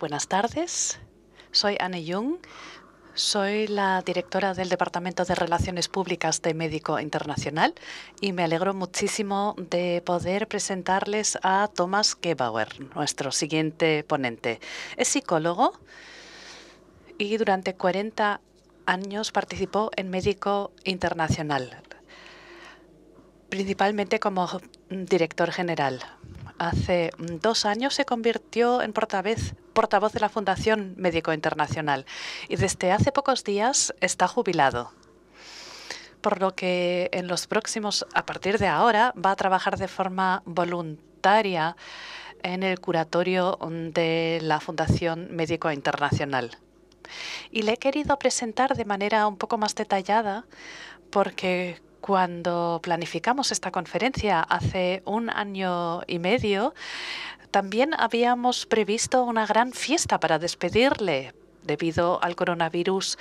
Buenas tardes, soy Anne Jung, soy la directora del Departamento de Relaciones Públicas de Médico Internacional y me alegro muchísimo de poder presentarles a Thomas Gebauer, nuestro siguiente ponente. Es psicólogo y durante 40 años participó en Médico Internacional, principalmente como director general hace mm, dos años se convirtió en portavoz, portavoz de la Fundación Médico Internacional y desde hace pocos días está jubilado por lo que en los próximos, a partir de ahora, va a trabajar de forma voluntaria en el curatorio mm, de la Fundación Médico Internacional. Y le he querido presentar de manera un poco más detallada porque cuando planificamos esta conferencia hace un año y medio, también habíamos previsto una gran fiesta para despedirle. Debido al coronavirus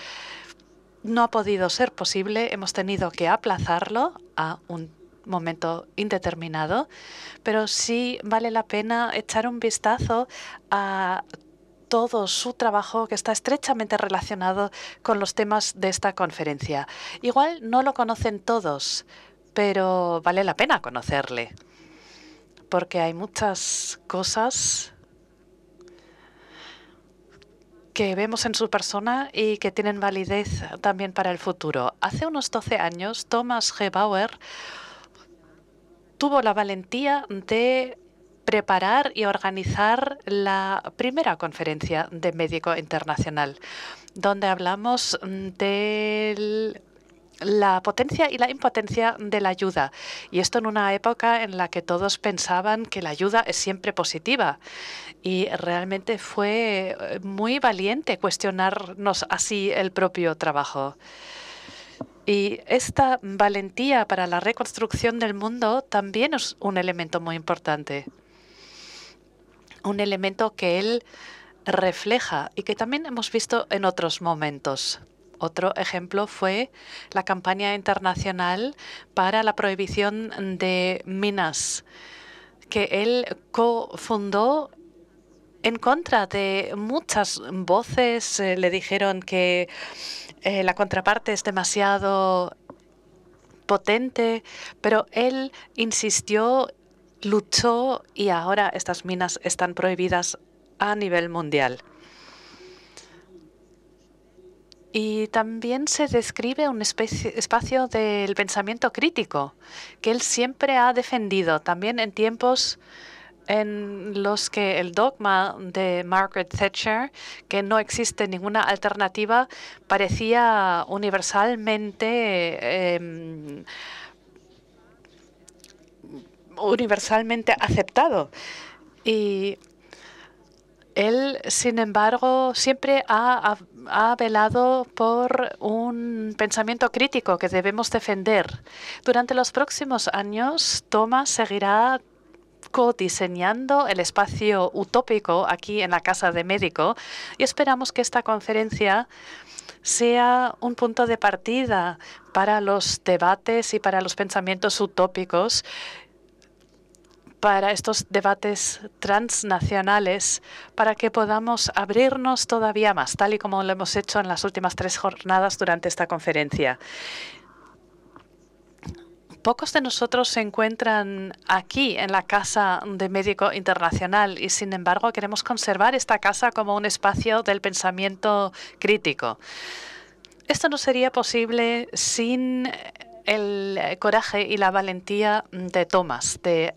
no ha podido ser posible, hemos tenido que aplazarlo a un momento indeterminado, pero sí vale la pena echar un vistazo a todo su trabajo que está estrechamente relacionado con los temas de esta conferencia. Igual no lo conocen todos, pero vale la pena conocerle, porque hay muchas cosas que vemos en su persona y que tienen validez también para el futuro. Hace unos 12 años, Thomas G. Bauer tuvo la valentía de preparar y organizar la primera conferencia de médico internacional, donde hablamos mm, de la potencia y la impotencia de la ayuda. Y esto en una época en la que todos pensaban que la ayuda es siempre positiva. Y realmente fue eh, muy valiente cuestionarnos así el propio trabajo. Y esta valentía para la reconstrucción del mundo también es un elemento muy importante un elemento que él refleja y que también hemos visto en otros momentos. Otro ejemplo fue la campaña internacional para la prohibición de minas, que él cofundó en contra de muchas voces. Eh, le dijeron que eh, la contraparte es demasiado potente, pero él insistió luchó y ahora estas minas están prohibidas a nivel mundial. Y también se describe un espacio del pensamiento crítico que él siempre ha defendido, también en tiempos en los que el dogma de Margaret Thatcher, que no existe ninguna alternativa, parecía universalmente eh, universalmente aceptado. Y él, sin embargo, siempre ha, velado por un pensamiento crítico que debemos defender. Durante los próximos años, Thomas seguirá co-diseñando el espacio utópico aquí en la Casa de Médico y esperamos que esta conferencia sea un punto de partida para los debates y para los pensamientos utópicos para estos debates transnacionales, para que podamos abrirnos todavía más, tal y como lo hemos hecho en las últimas tres jornadas durante esta conferencia. Pocos de nosotros se encuentran aquí en la Casa de Médico Internacional y, sin embargo, queremos conservar esta casa como un espacio del pensamiento crítico. Esto no sería posible sin el coraje y la valentía de Thomas, de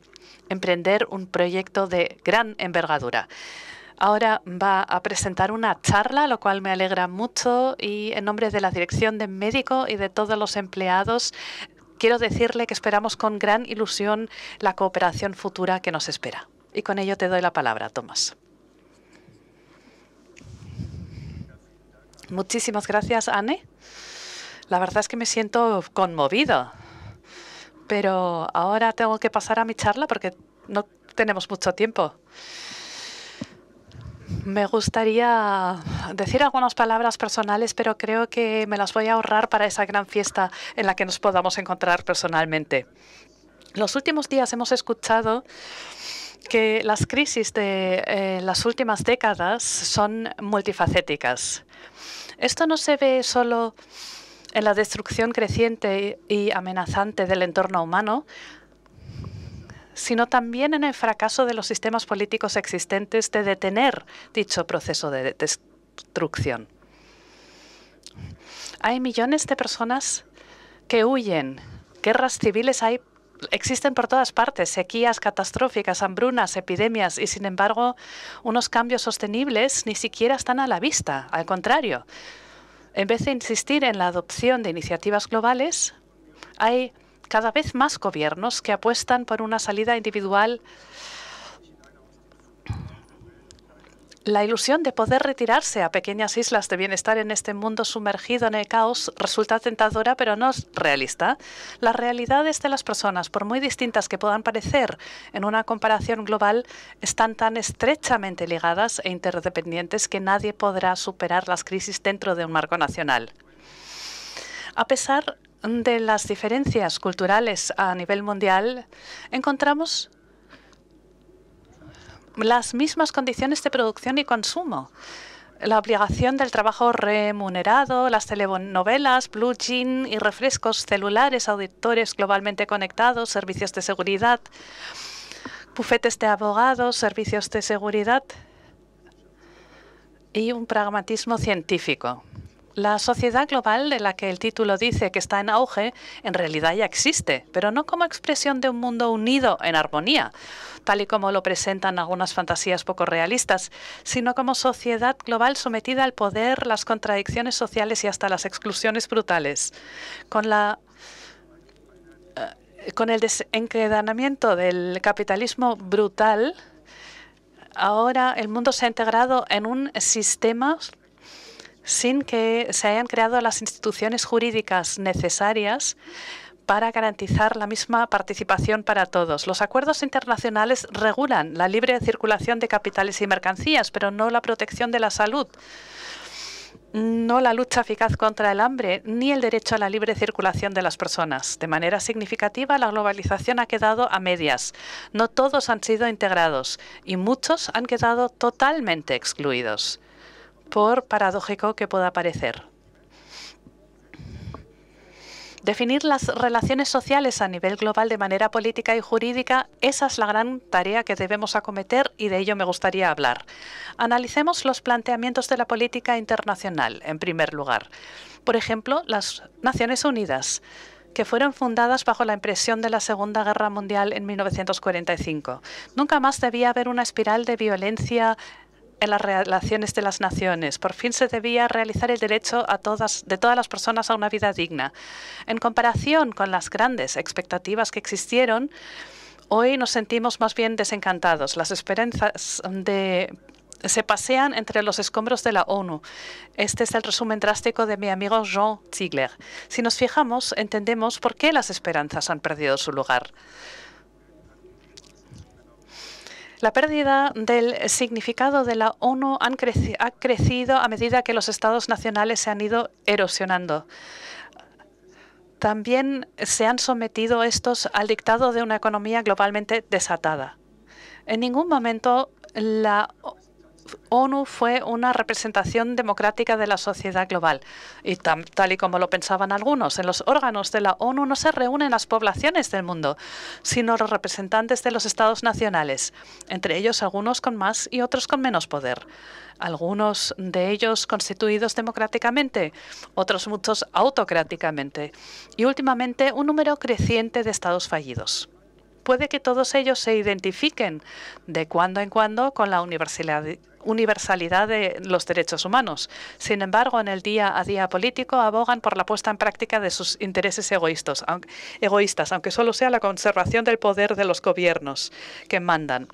emprender un proyecto de gran envergadura. Ahora va a presentar una charla, lo cual me alegra mucho, y en nombre de la Dirección de Médico y de todos los empleados, quiero decirle que esperamos con gran ilusión la cooperación futura que nos espera. Y con ello te doy la palabra, Tomás. Muchísimas gracias, Anne. La verdad es que me siento conmovido pero ahora tengo que pasar a mi charla porque no tenemos mucho tiempo. Me gustaría decir algunas palabras personales, pero creo que me las voy a ahorrar para esa gran fiesta en la que nos podamos encontrar personalmente. Los últimos días hemos escuchado que las crisis de eh, las últimas décadas son multifacéticas. Esto no se ve solo en la destrucción creciente y amenazante del entorno humano, sino también en el fracaso de los sistemas políticos existentes de detener dicho proceso de destrucción. Hay millones de personas que huyen. Guerras civiles hay, existen por todas partes, sequías catastróficas, hambrunas, epidemias, y sin embargo unos cambios sostenibles ni siquiera están a la vista. Al contrario, en vez de insistir en la adopción de iniciativas globales, hay cada vez más gobiernos que apuestan por una salida individual La ilusión de poder retirarse a pequeñas islas de bienestar en este mundo sumergido en el caos resulta tentadora, pero no es realista. Las realidades de las personas, por muy distintas que puedan parecer en una comparación global, están tan estrechamente ligadas e interdependientes que nadie podrá superar las crisis dentro de un marco nacional. A pesar de las diferencias culturales a nivel mundial, encontramos las mismas condiciones de producción y consumo. La obligación del trabajo remunerado, las telenovelas, blue jean y refrescos celulares, auditores globalmente conectados, servicios de seguridad, bufetes de abogados, servicios de seguridad y un pragmatismo científico. La sociedad global de la que el título dice que está en auge, en realidad ya existe, pero no como expresión de un mundo unido en armonía, tal y como lo presentan algunas fantasías poco realistas, sino como sociedad global sometida al poder, las contradicciones sociales y hasta las exclusiones brutales. Con eh, el desencadenamiento del capitalismo brutal, ahora el mundo se ha integrado en un sistema sin que se hayan creado las instituciones jurídicas necesarias para garantizar la misma participación para todos. Los acuerdos internacionales regulan la libre circulación de capitales y mercancías, pero no la protección de la salud, no la lucha eficaz contra el hambre, ni el derecho a la libre circulación de las personas. De manera significativa, la globalización ha quedado a medias. No todos han sido integrados y muchos han quedado totalmente excluidos por paradójico que pueda parecer. Definir las relaciones sociales a nivel global de manera política y jurídica, esa es la gran tarea que debemos acometer y de ello me gustaría hablar. Analicemos los planteamientos de la política internacional, en primer lugar. Por ejemplo, las Naciones Unidas que fueron fundadas bajo la impresión de la Segunda Guerra Mundial en 1945. Nunca más debía haber una espiral de violencia en las relaciones de las naciones. Por fin se debía realizar el derecho de todas las personas a una vida digna. En comparación con las grandes expectativas que existieron, hoy nos sentimos más bien desencantados. Las esperanzas se pasean entre los escombros de la ONU. Este es el resumen drástico de mi amigo Jean Ziegler. Si nos fijamos, entendemos por qué las esperanzas han perdido su lugar. La pérdida del significado de la ONU ha crecido a medida que los estados nacionales se han ido erosionando. También se han sometido estos al dictado de una economía globalmente desatada. En ningún momento la ONU fue una representación democrática de la sociedad global. Y tal y como lo pensaban algunos, en los órganos de la ONU no se reúnen las poblaciones del mundo, sino los representantes de los estados nacionales, entre ellos algunos con más y otros con menos poder. Algunos de ellos constituidos democráticamente, otros muchos autocráticamente, y últimamente un número creciente de estados fallidos puede que todos ellos se identifiquen de cuando en cuando con la universalidad, universalidad de los derechos humanos. Sin embargo, en el día a día político abogan por la puesta en práctica de sus intereses egoístas, aunque solo sea la conservación del poder de los gobiernos que mandan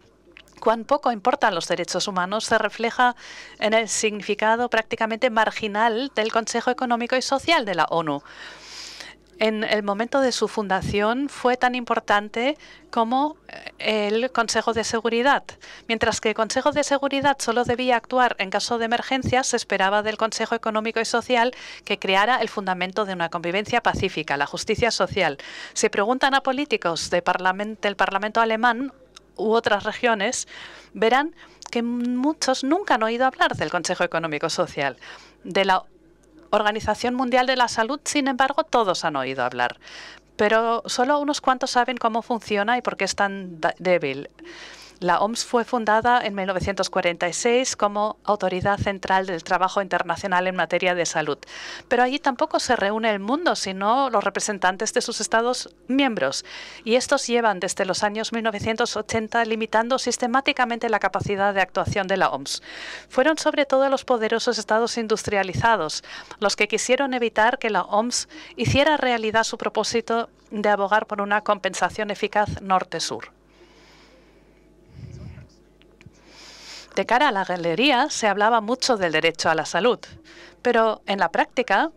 cuán poco importan los derechos humanos se refleja en el significado prácticamente marginal del Consejo Económico y Social de la ONU en el momento de su fundación fue tan importante como eh, el Consejo de Seguridad. Mientras que el Consejo de Seguridad solo debía actuar en caso de emergencia, se esperaba del Consejo Económico y Social que creara el fundamento de una convivencia pacífica, la justicia social. Se preguntan a políticos del Parlamento alemán u otras regiones, verán que muchos nunca han oído hablar del Consejo Económico Social, de la Organización Mundial de la Salud, sin embargo, todos han oído hablar, pero solo unos cuantos saben cómo funciona y por qué es tan débil. La OMS fue fundada en 1946 como Autoridad Central del Trabajo Internacional en materia de salud. Pero allí tampoco se reúne el mundo, sino los representantes de sus Estados miembros. Y estos llevan desde los años 1980 limitando sistemáticamente la capacidad de actuación de la OMS. Fueron sobre todo los poderosos estados industrializados los que quisieron evitar que la OMS hiciera realidad su propósito de abogar por una compensación eficaz norte-sur. De cara a la galería se hablaba mucho del derecho a la salud, pero en la práctica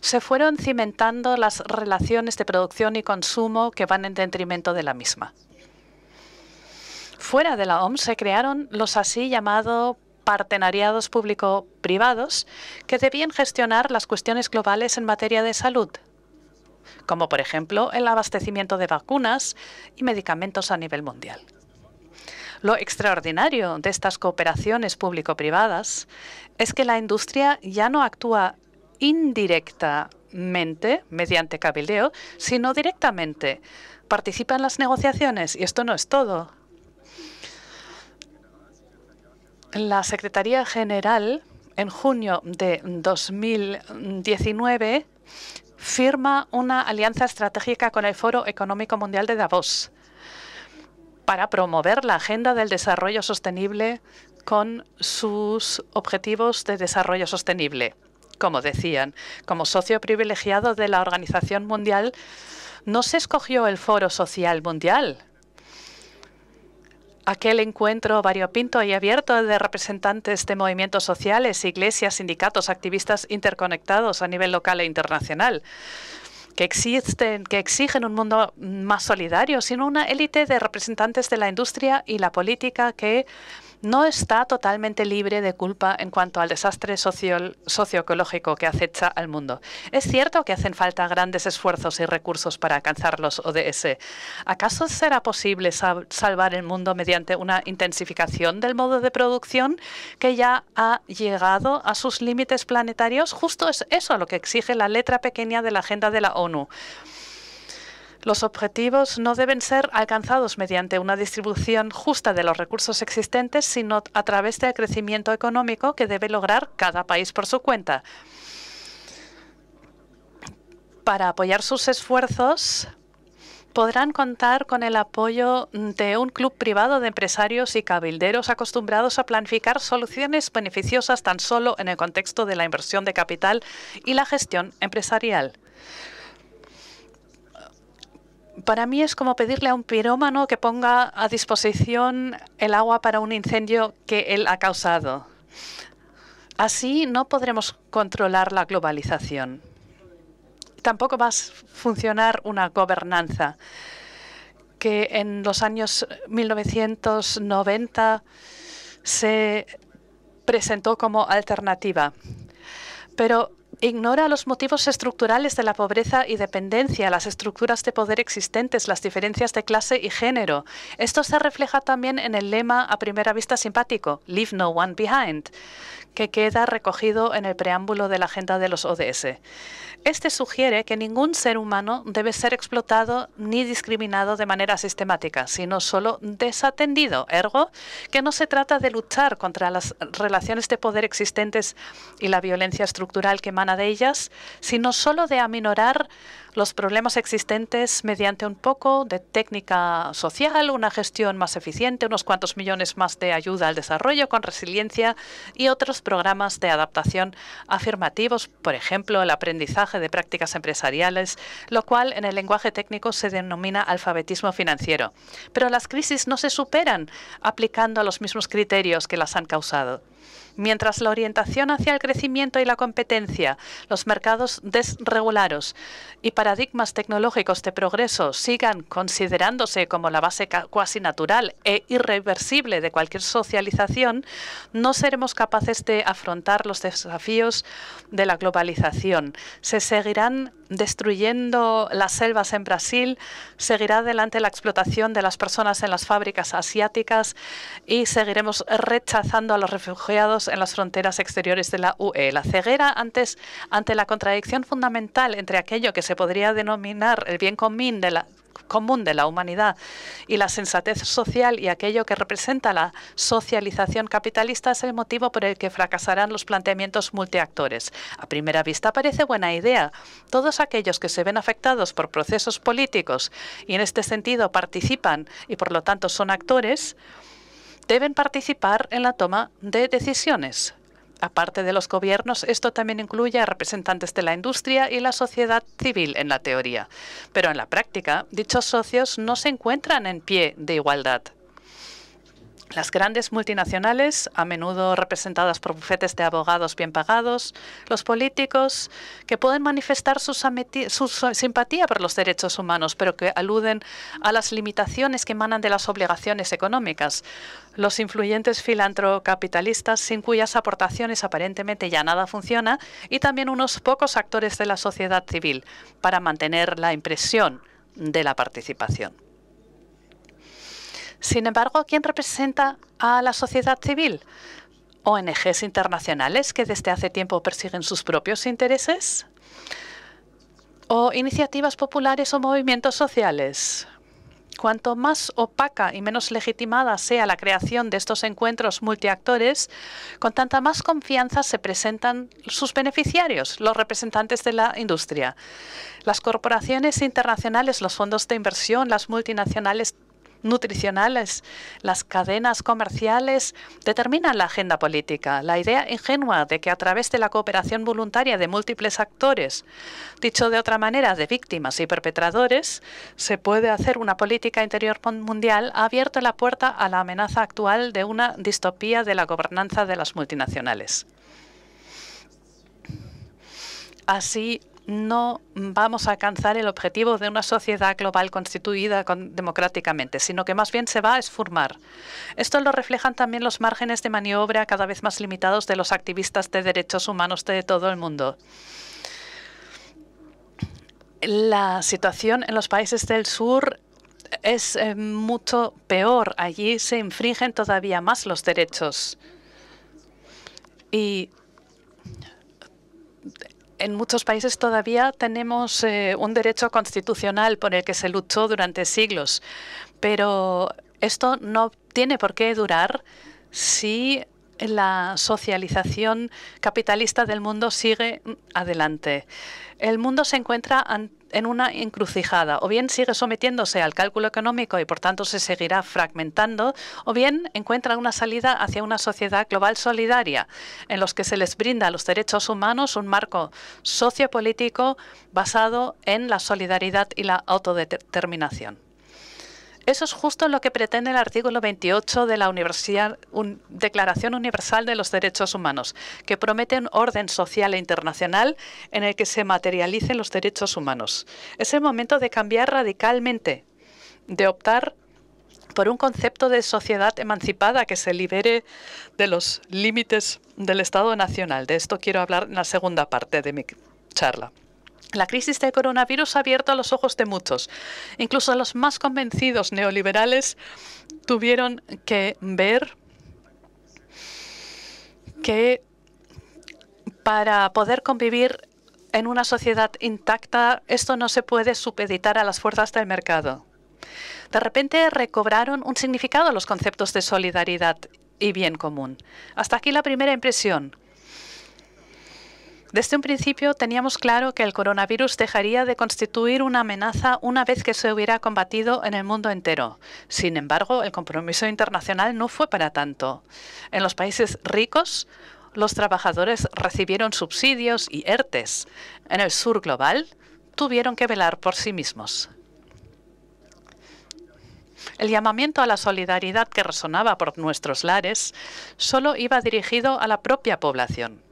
se fueron cimentando las relaciones de producción y consumo que van en detrimento de la misma. Fuera de la OMS se crearon los así llamados partenariados público-privados que debían gestionar las cuestiones globales en materia de salud, como por ejemplo el abastecimiento de vacunas y medicamentos a nivel mundial. Lo extraordinario de estas cooperaciones público-privadas es que la industria ya no actúa indirectamente mediante cabildeo, sino directamente. Participa en las negociaciones y esto no es todo. La Secretaría General en junio de 2019 firma una alianza estratégica con el Foro Económico Mundial de Davos para promover la agenda del desarrollo sostenible con sus objetivos de desarrollo sostenible. Como decían, como socio privilegiado de la Organización Mundial, no se escogió el Foro Social Mundial, aquel encuentro variopinto y abierto de representantes de movimientos sociales, iglesias, sindicatos, activistas interconectados a nivel local e internacional que, existen, que exigen un mundo más solidario, sino una élite de representantes de la industria y la política que no está totalmente libre de culpa en cuanto al desastre socioecológico que acecha al mundo. Es cierto que hacen falta grandes esfuerzos y recursos para alcanzar los ODS. ¿Acaso será posible salvar el mundo mediante una intensificación del modo de producción que ya ha llegado a sus límites planetarios? Justo es eso lo que exige la letra pequeña de la agenda de la ONU. Los objetivos no deben ser alcanzados mediante una distribución justa de los recursos existentes, sino a través del crecimiento económico que debe lograr cada país por su cuenta. Para apoyar sus esfuerzos, podrán contar con el apoyo de un club privado de empresarios y cabilderos acostumbrados a planificar soluciones beneficiosas tan solo en el contexto de la inversión de capital y la gestión empresarial para mí es como pedirle a un pirómano que ponga a disposición el agua para un incendio que él ha causado. Así no podremos controlar la globalización. Tampoco va a funcionar una gobernanza que en los años 1990 se presentó como alternativa. Pero Ignora los motivos estructurales de la pobreza y dependencia, las estructuras de poder existentes, las diferencias de clase y género. Esto se refleja también en el lema a primera vista simpático, Leave No One Behind, que queda recogido en el preámbulo de la agenda de los ODS. Este sugiere que ningún ser humano debe ser explotado ni discriminado de manera sistemática, sino solo desatendido, ergo, que no se trata de luchar contra las relaciones de poder existentes y la violencia estructural que emana de ellas, sino solo de aminorar los problemas existentes mediante un poco de técnica social, una gestión más eficiente, unos cuantos millones más de ayuda al desarrollo con resiliencia y otros programas de adaptación afirmativos, por ejemplo, el aprendizaje de prácticas empresariales, lo cual en el lenguaje técnico se denomina alfabetismo financiero. Pero las crisis no se superan aplicando a los mismos criterios que las han causado. Mientras la orientación hacia el crecimiento y la competencia, los mercados desregulados y paradigmas tecnológicos de progreso sigan considerándose como la base cuasi natural e irreversible de cualquier socialización, no seremos capaces de afrontar los desafíos de la globalización. Se seguirán destruyendo las selvas en Brasil, seguirá adelante la explotación de las personas en las fábricas asiáticas y seguiremos rechazando a los refugiados en las fronteras exteriores de la UE. La ceguera antes ante la contradicción fundamental entre aquello que se podría denominar el bien común de la, común de la humanidad y la sensatez social y aquello que representa la socialización capitalista es el motivo por el que fracasarán los planteamientos multiactores. A primera vista parece buena idea. Todos aquellos que se ven afectados por procesos políticos y en este sentido participan y por lo tanto son actores, deben participar en la toma de decisiones. Aparte de los gobiernos, esto también incluye a representantes de la industria y la sociedad civil en la teoría. Pero en la práctica, dichos socios no se encuentran en pie de igualdad. Las grandes multinacionales, a menudo representadas por bufetes de abogados bien pagados, los políticos, que pueden manifestar su, simpatía por los derechos humanos, pero que aluden a las limitaciones que emanan de las obligaciones económicas, los influyentes filantrocapitalistas sin cuyas aportaciones aparentemente ya nada funciona, y también unos pocos actores de la sociedad civil, para mantener la impresión de la participación. Sin embargo, ¿quién representa a la sociedad civil? ONGs internacionales que desde hace tiempo persiguen sus propios intereses o iniciativas populares o movimientos sociales. Cuanto más opaca y menos legitimada sea la creación de estos encuentros multiactores, con tanta más confianza se presentan sus beneficiarios, los representantes de la industria. Las corporaciones internacionales, los fondos de inversión, las multinacionales nutricionales, las cadenas comerciales determinan la agenda política, la idea ingenua de que a través de la cooperación voluntaria de múltiples actores, dicho de otra manera, de víctimas y perpetradores, se puede hacer una política interior mundial ha abierto la puerta a la amenaza actual de una distopía de la gobernanza de las multinacionales. Así no vamos a alcanzar el objetivo de una sociedad global constituida democráticamente, sino que más bien se va a esfumar. Esto lo reflejan también los márgenes de maniobra cada vez más limitados de los activistas de derechos humanos de todo el mundo. La situación en los países del sur es eh, mucho peor. Allí se infringen todavía más los derechos. Y en muchos países todavía tenemos eh, un derecho constitucional por el que se luchó durante siglos, pero esto no tiene por qué durar si la socialización capitalista del mundo sigue adelante. El mundo se encuentra ante en una encrucijada. O bien sigue sometiéndose al cálculo económico y por tanto se seguirá fragmentando, o bien encuentra una salida hacia una sociedad global solidaria, en los que se les brinda a los derechos humanos un marco sociopolítico basado en la solidaridad y la autodeterminación. Eso es justo lo que pretende el artículo 28 de la Declaración Universal de los Derechos Humanos, que promete un orden social e internacional en el que se materialicen los derechos humanos. Es el momento de cambiar radicalmente, de optar por un concepto de sociedad emancipada que se libere de los límites del Estado Nacional. De esto quiero hablar en la segunda parte de mi charla. La crisis del coronavirus ha abierto los ojos de muchos. Incluso los más convencidos neoliberales tuvieron que ver que para poder convivir en una sociedad intacta, esto no se puede supeditar a las fuerzas del mercado. De repente recobraron un significado los conceptos de solidaridad y bien común. Hasta aquí la primera impresión. Desde un principio teníamos claro que el coronavirus dejaría de constituir una amenaza una vez que se hubiera combatido en el mundo entero. Sin embargo, el compromiso internacional no fue para tanto. En los países ricos, los trabajadores recibieron subsidios y ERTES. En el sur global, tuvieron que velar por sí mismos. El llamamiento a la solidaridad que resonaba por nuestros lares solo iba dirigido a la propia población.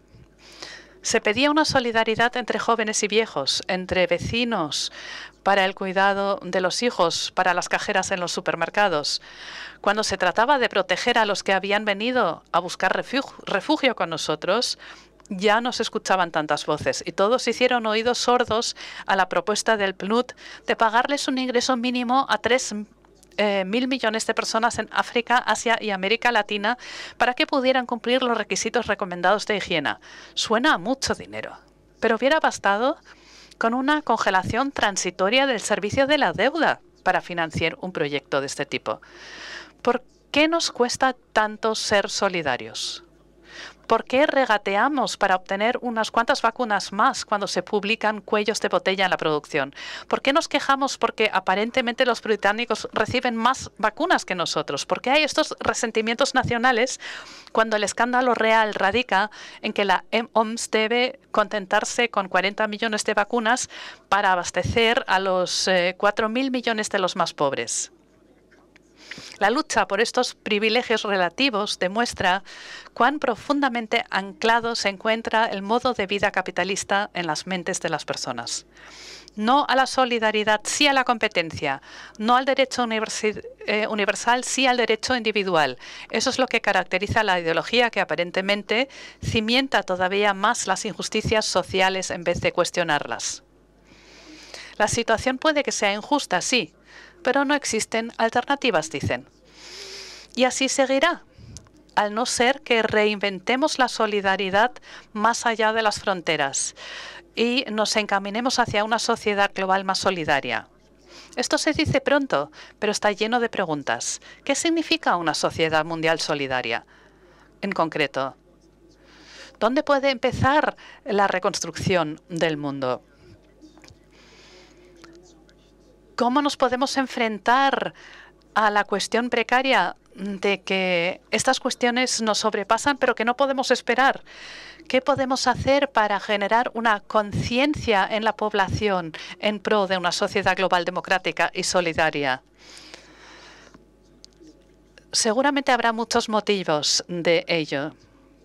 Se pedía una solidaridad entre jóvenes y viejos, entre vecinos, para el cuidado de los hijos, para las cajeras en los supermercados. Cuando se trataba de proteger a los que habían venido a buscar refugio, con nosotros, ya no se escuchaban tantas voces y todos hicieron oídos sordos a la propuesta del PNUD de pagarles un ingreso mínimo a tres eh, mil millones de personas en África, Asia y América Latina para que pudieran cumplir los requisitos recomendados de higiene. Suena a mucho dinero, pero hubiera bastado con una congelación transitoria del servicio de la deuda para financiar un proyecto de este tipo. ¿Por qué nos cuesta tanto ser solidarios? ¿Por qué regateamos para obtener unas cuantas vacunas más cuando se publican cuellos de botella en la producción? ¿Por qué nos quejamos porque aparentemente los británicos reciben más vacunas que nosotros? ¿Por qué hay estos resentimientos nacionales cuando el escándalo real radica en que la OMS debe contentarse con 40 millones de vacunas para abastecer a los 4.000 eh, millones de los más pobres? La lucha por estos privilegios relativos demuestra cuán profundamente anclado se encuentra el modo de vida capitalista en las mentes de las personas. No a la solidaridad, sí a la competencia. No al derecho eh, universal, sí al derecho individual. Eso es lo que caracteriza la ideología que aparentemente cimienta todavía más las injusticias sociales en vez de cuestionarlas. La situación puede que sea injusta, sí, pero no existen alternativas, dicen. Y así seguirá, al no ser que reinventemos la solidaridad más allá de las fronteras y nos encaminemos hacia una sociedad global más solidaria. Esto se dice pronto, pero está lleno de preguntas. ¿Qué significa una sociedad mundial solidaria? En concreto, ¿dónde puede empezar la reconstrucción del mundo? ¿Cómo nos podemos enfrentar a la cuestión precaria de que estas cuestiones nos sobrepasan, pero que no podemos esperar. ¿Qué podemos hacer para generar una conciencia en la población en pro de una sociedad global democrática y solidaria? Seguramente habrá muchos motivos de ello.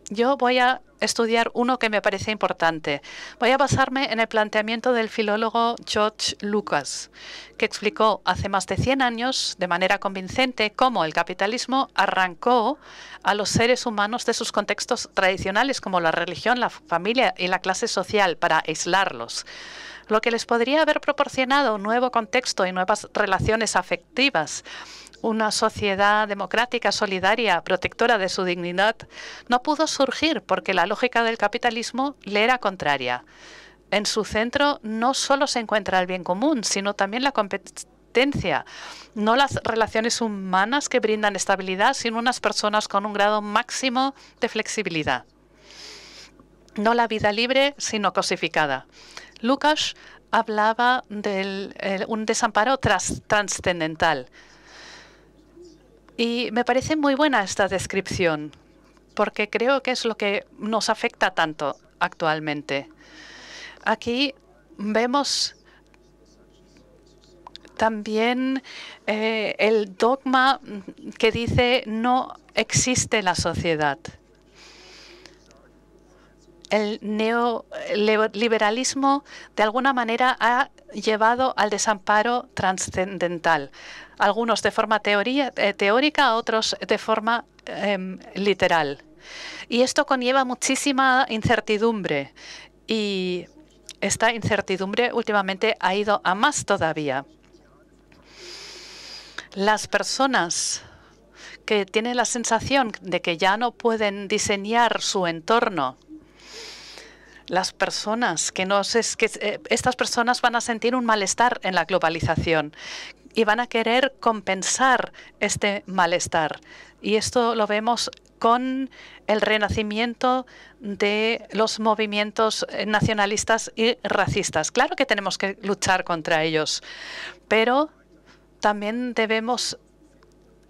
Yo voy a estudiar uno que me parece importante. Voy a basarme en el planteamiento del filólogo George Lucas, que explicó hace más de 100 años de manera convincente cómo el capitalismo arrancó a los seres humanos de sus contextos tradicionales como la religión, la familia y la clase social para aislarlos lo que les podría haber proporcionado un nuevo contexto y nuevas relaciones afectivas una sociedad democrática, solidaria, protectora de su dignidad, no pudo surgir porque la lógica del capitalismo le era contraria. En su centro no solo se encuentra el bien común, sino también la competencia, no las relaciones humanas que brindan estabilidad, sino unas personas con un grado máximo de flexibilidad. No la vida libre, sino cosificada. Lucas hablaba de eh, un desamparo trascendental. Y me parece muy buena esta descripción, porque creo que es lo que nos afecta tanto actualmente. Aquí vemos también eh, el dogma que dice no existe la sociedad el neoliberalismo de alguna manera ha llevado al desamparo trascendental, algunos de forma teoría, eh, teórica, otros de forma em, literal. Y esto conlleva muchísima incertidumbre y esta incertidumbre últimamente ha ido a más todavía. Las personas que tienen la sensación de que ya no pueden diseñar su entorno, las personas que no es que eh, estas personas van a sentir un malestar en la globalización y van a querer compensar este malestar. Y esto lo vemos con el renacimiento de los movimientos eh, nacionalistas y racistas. Claro que tenemos que luchar contra ellos, pero también debemos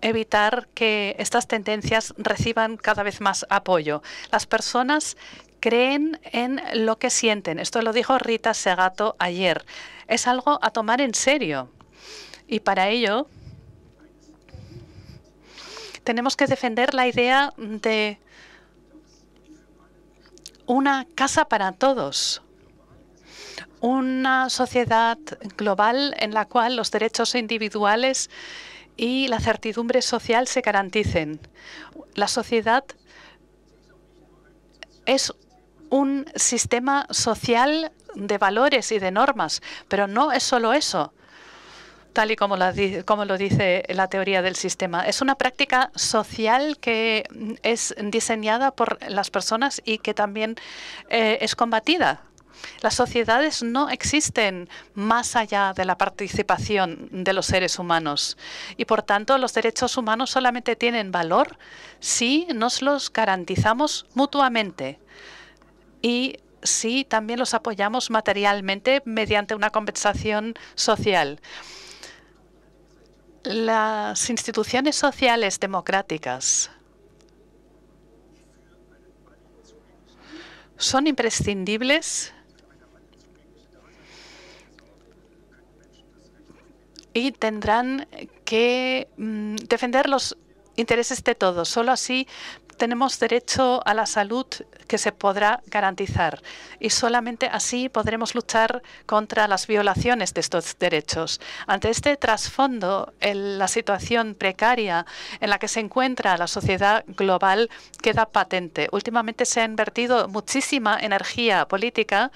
evitar que estas tendencias reciban cada vez más apoyo. Las personas creen en lo que sienten. Esto lo dijo Rita Segato ayer. Es algo a tomar en serio. Y para ello tenemos que defender la idea de una casa para todos, una sociedad global en la cual los derechos individuales y la certidumbre social se garanticen. La sociedad es un sistema social de valores y de normas, pero no es solo eso, tal y como, lo dice la teoría del sistema. Es una práctica social que es diseñada por las personas y que también eh, es combatida las sociedades no existen más allá de la participación de los seres humanos y por tanto los derechos humanos solamente tienen valor si nos los garantizamos mutuamente y si también los apoyamos materialmente mediante una conversación social. Las instituciones sociales democráticas son imprescindibles y tendrán que mm, defender los intereses de todos. Solo así tenemos derecho a la salud que se podrá garantizar. Y solamente así podremos luchar contra las violaciones de estos derechos. Ante este trasfondo, en la situación precaria en la que se encuentra la sociedad global queda patente. Últimamente se ha invertido muchísima energía política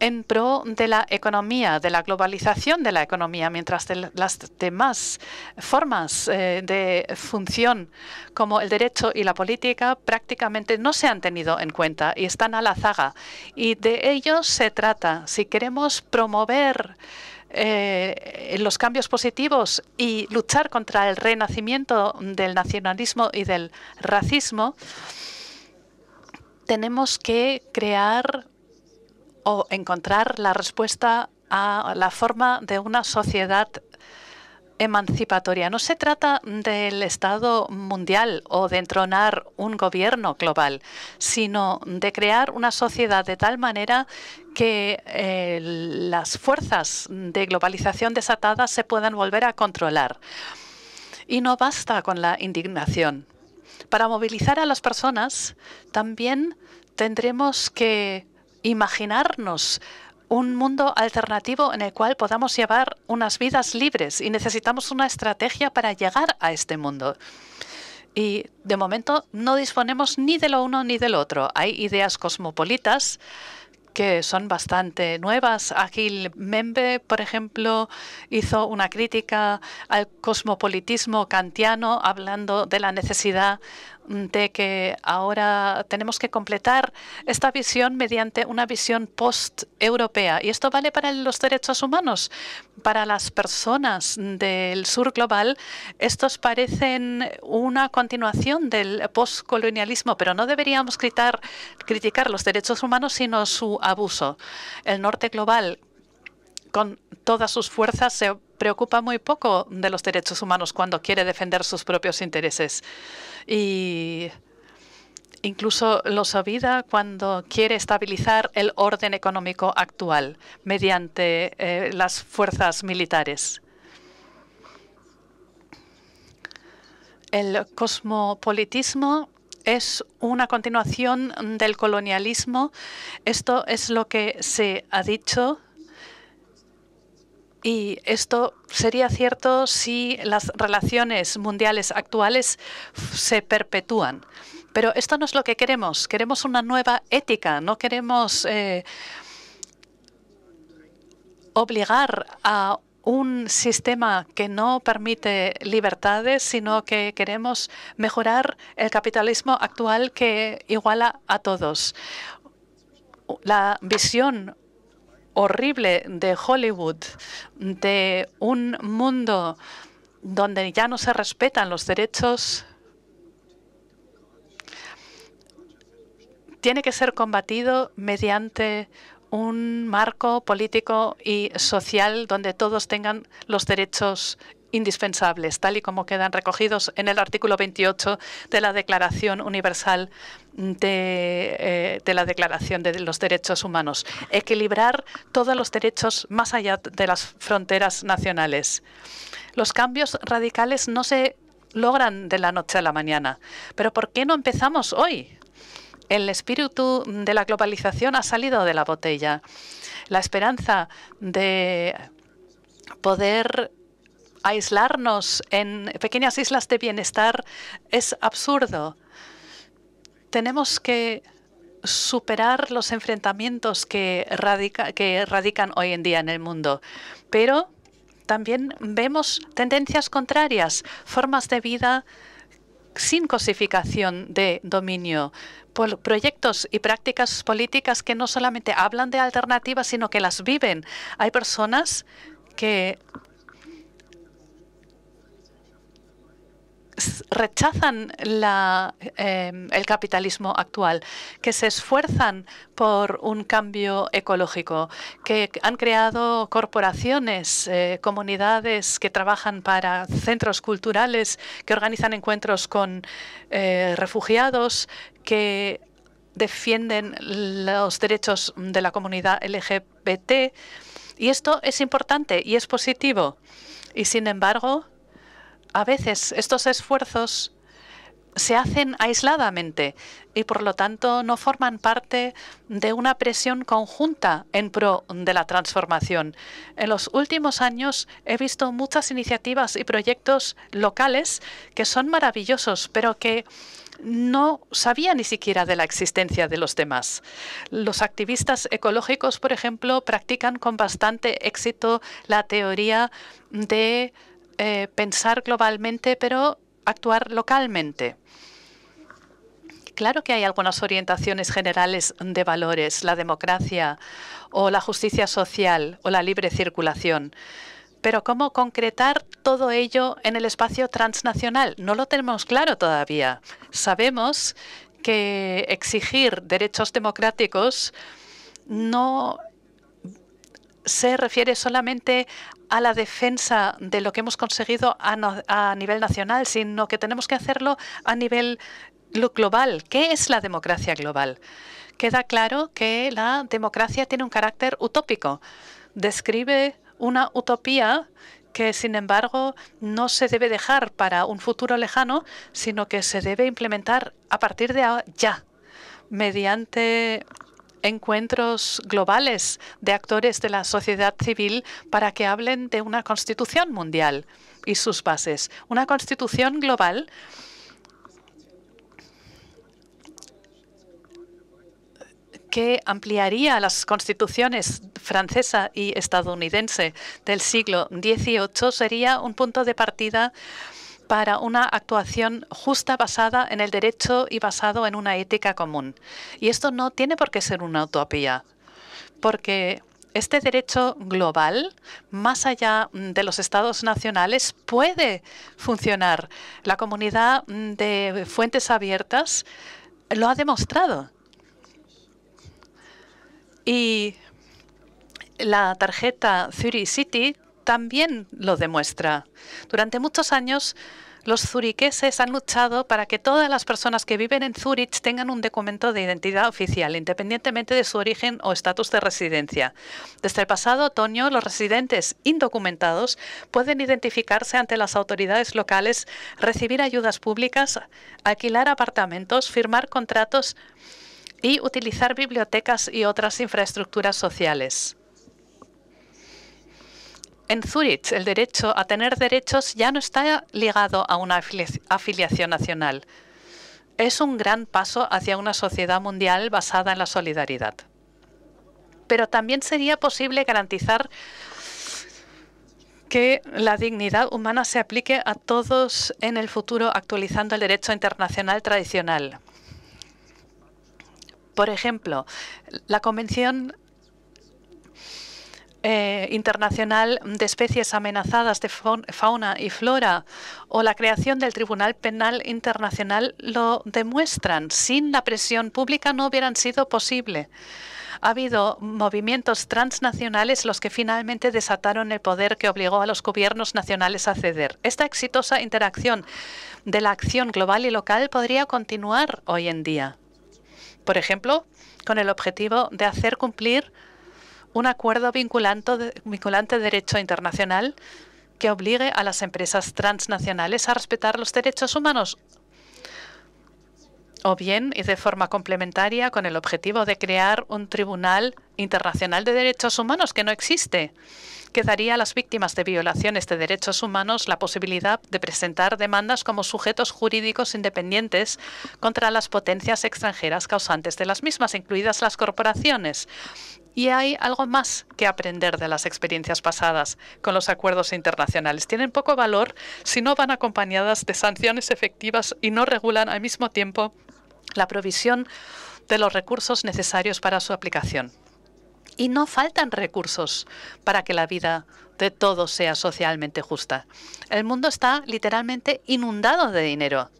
en pro de la economía, de la globalización de la economía, mientras que las demás formas eh, de función, como el derecho y la política, prácticamente no se han tenido en cuenta y están a la zaga. Y de ello se trata. Si queremos promover eh, los cambios positivos y luchar contra el renacimiento del nacionalismo y del racismo, tenemos que crear o encontrar la respuesta a la forma de una sociedad emancipatoria. No se trata del Estado mundial o de entronar un gobierno global, sino de crear una sociedad de tal manera que eh, las fuerzas de globalización desatadas se puedan volver a controlar. Y no basta con la indignación. Para movilizar a las personas, también tendremos que imaginarnos un mundo alternativo en el cual podamos llevar unas vidas libres y necesitamos una estrategia para llegar a este mundo. Y de momento no disponemos ni de lo uno ni del otro. Hay ideas cosmopolitas que son bastante nuevas. Agil Membe, por ejemplo, hizo una crítica al cosmopolitismo kantiano hablando de la necesidad de que ahora tenemos que completar esta visión mediante una visión post-europea. Y esto vale para los derechos humanos, para las personas del sur global. Estos parecen una continuación del postcolonialismo, pero no deberíamos criticar los derechos humanos, sino su abuso. El norte global, con todas sus fuerzas, se preocupa muy poco de los derechos humanos cuando quiere defender sus propios intereses. Y incluso los olvida cuando quiere estabilizar el orden económico actual mediante eh, las fuerzas militares. El cosmopolitismo es una continuación del colonialismo. Esto es lo que se ha dicho y esto sería cierto si las relaciones mundiales actuales se perpetúan. Pero esto no es lo que queremos. Queremos una nueva ética. No queremos eh, obligar a un sistema que no permite libertades, sino que queremos mejorar el capitalismo actual que iguala a todos. La visión horrible de Hollywood, de un mundo donde ya no se respetan los derechos, tiene que ser combatido mediante un marco político y social donde todos tengan los derechos indispensables, tal y como quedan recogidos en el artículo 28 de la Declaración Universal eh, de, la Declaración de los Derechos Humanos. Equilibrar todos los derechos más allá de las fronteras nacionales. Los cambios radicales no se logran de la noche a la mañana. Pero ¿por qué no empezamos hoy? El espíritu de la globalización ha salido de la botella. La esperanza de poder aislarnos en pequeñas islas de bienestar es absurdo. Tenemos que superar los enfrentamientos que, radican hoy en día en el mundo. Pero también vemos tendencias contrarias, formas de vida sin cosificación de dominio, proyectos y prácticas políticas que no solamente hablan de alternativas, sino que las viven. Hay personas que rechazan em, el capitalismo actual, que se esfuerzan por un cambio ecológico, que han creado corporaciones, eh, comunidades que trabajan para centros culturales, que organizan encuentros con eh, refugiados, que defienden los derechos de la comunidad LGBT. Y esto es importante y es positivo. Y sin embargo, a veces estos esfuerzos se hacen aisladamente y por lo tanto no forman parte de una presión conjunta en pro de la transformación. En los últimos años he visto muchas iniciativas y proyectos locales que son maravillosos, pero que no sabía ni siquiera de la existencia de los demás. Los activistas ecológicos, por ejemplo, practican con bastante éxito la teoría de eh, pensar globalmente, pero actuar localmente. Claro que hay algunas orientaciones generales de valores, la democracia o la justicia social o la libre circulación, pero ¿cómo concretar todo ello en el espacio transnacional? No lo tenemos claro todavía. Sabemos que exigir derechos democráticos no se refiere solamente a la defensa de lo que hemos conseguido a, nivel nacional, sino que tenemos que hacerlo a nivel global. ¿Qué es la democracia global? Queda claro que la democracia tiene un carácter utópico. Describe una utopía que, sin embargo, no se debe dejar para un futuro lejano, sino que se debe implementar a partir de ya, mediante encuentros globales de actores de la sociedad civil para que hablen de una constitución mundial y sus bases. Una constitución global que ampliaría las constituciones francesa y estadounidense del siglo XVIII sería un punto de partida para una actuación justa basada en el derecho y basado en una ética común. Y esto no tiene por qué ser una utopía, porque este derecho global, más allá mm, de los estados nacionales, puede funcionar. La comunidad mm, de fuentes abiertas lo ha demostrado. Y la tarjeta Zurich City también lo demuestra. Durante muchos años, los zuriqueses han luchado para que todas las personas que viven en Zúrich tengan un documento de identidad oficial, independientemente de su origen o estatus de residencia. Desde el pasado otoño, los residentes indocumentados pueden identificarse ante las autoridades locales, recibir ayudas públicas, alquilar apartamentos, firmar contratos y utilizar bibliotecas y otras infraestructuras sociales en Zurich el derecho a tener derechos ya no está ligado a una afiliación nacional. Es un gran paso hacia una sociedad mundial basada en la solidaridad. Pero también sería posible garantizar que la dignidad humana se aplique a todos en el futuro actualizando el derecho internacional tradicional. Por ejemplo, la Convención eh, internacional de Especies Amenazadas de Fauna y Flora o la creación del Tribunal Penal Internacional lo demuestran. Sin la presión pública no hubieran sido posible. Ha habido movimientos transnacionales los que finalmente desataron el poder que obligó a los gobiernos nacionales a ceder. Esta exitosa interacción de la acción global y local podría continuar hoy en día. Por ejemplo, con el objetivo de hacer cumplir un acuerdo vinculante de, vinculante derecho internacional que obligue a las empresas transnacionales a respetar los derechos humanos o bien y de forma complementaria con el objetivo de crear un Tribunal Internacional de Derechos Humanos que no existe, que daría a las víctimas de violaciones de derechos humanos la posibilidad de presentar demandas como sujetos jurídicos independientes contra las potencias extranjeras causantes de las mismas, incluidas las corporaciones, y hay algo más que aprender de las experiencias pasadas con los acuerdos internacionales. Tienen poco valor si no van acompañadas de sanciones efectivas y no regulan al mismo tiempo la provisión de los recursos necesarios para su aplicación. Y no faltan recursos para que la vida de todos sea socialmente justa. El mundo está literalmente inundado de dinero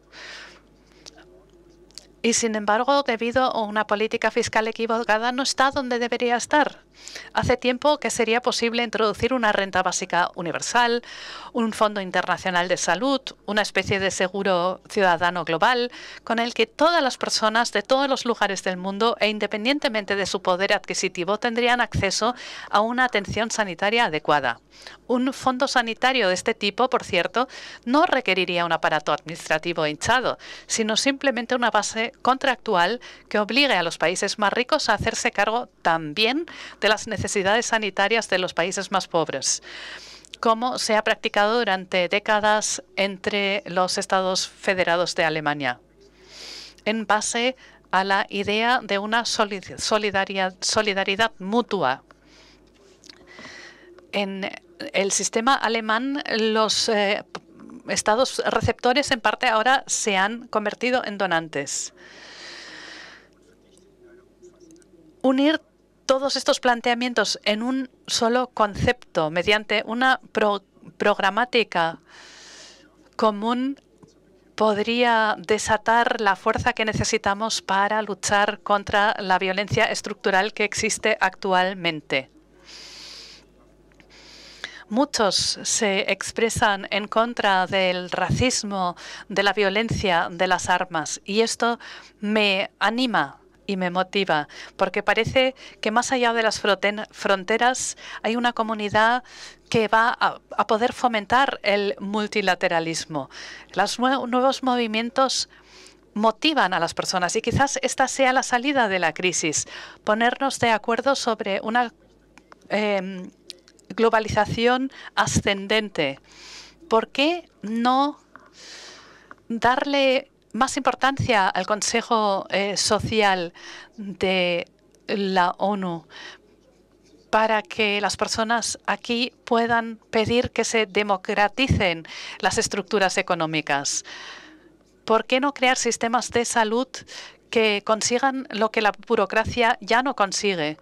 y sin embargo, debido a una política fiscal equivocada, no está donde debería estar. Hace tiempo que sería posible introducir una renta básica universal, un fondo internacional de salud, una especie de seguro ciudadano global, con el que todas las personas de todos los lugares del mundo e independientemente de su poder adquisitivo tendrían acceso a una atención sanitaria adecuada. Un fondo sanitario de este tipo, por cierto, no requeriría un aparato administrativo hinchado, sino simplemente una base contractual que obligue a los países más ricos a hacerse cargo también de las necesidades sanitarias de los países más pobres como se ha practicado durante décadas entre los estados federados de Alemania, en base a la idea de una solidaridad, mutua. En el sistema alemán, los eh, estados receptores en parte ahora se han convertido en donantes. Unir todos estos planteamientos en un solo concepto mediante una programática común podría desatar la fuerza que necesitamos para luchar contra la violencia estructural que existe actualmente. Muchos se expresan en contra del racismo, de la violencia, de las armas. Y esto me anima y me motiva, porque parece que más allá de las fronteras hay una comunidad que va a, poder fomentar el multilateralismo. Los nuevos movimientos motivan a las personas y quizás esta sea la salida de la crisis, ponernos de acuerdo sobre una em, globalización ascendente. ¿Por qué no darle más importancia al Consejo eh, Social de la ONU para que las personas aquí puedan pedir que se democraticen las estructuras económicas? ¿Por qué no crear sistemas de salud que consigan lo que la burocracia ya no consigue?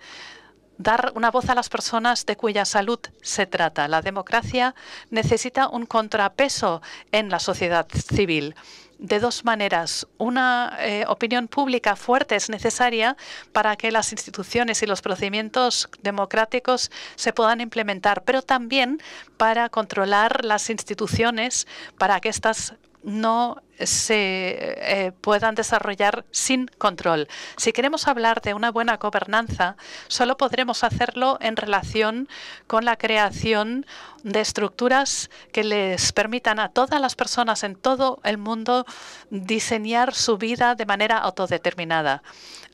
dar una voz a las personas de cuya salud se trata. La democracia necesita un contrapeso en la sociedad civil de dos maneras. Una eh, opinión pública fuerte es necesaria para que las instituciones y los procedimientos democráticos se puedan implementar, pero también para controlar las instituciones, para que estas no se eh, puedan desarrollar sin control. Si queremos hablar de una buena gobernanza, solo podremos hacerlo en relación con la creación de estructuras que les permitan a todas las personas en todo el mundo diseñar su vida de manera autodeterminada.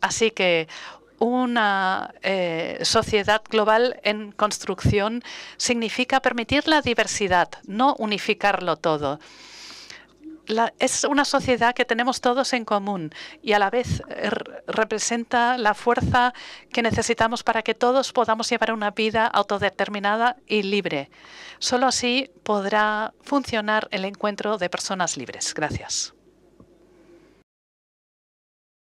Así que una eh, sociedad global en construcción significa permitir la diversidad, no unificarlo todo es una sociedad que tenemos todos en común y a la vez eh, representa la fuerza que necesitamos para que todos podamos llevar una vida autodeterminada y libre. Solo así podrá funcionar el encuentro de personas libres. Gracias.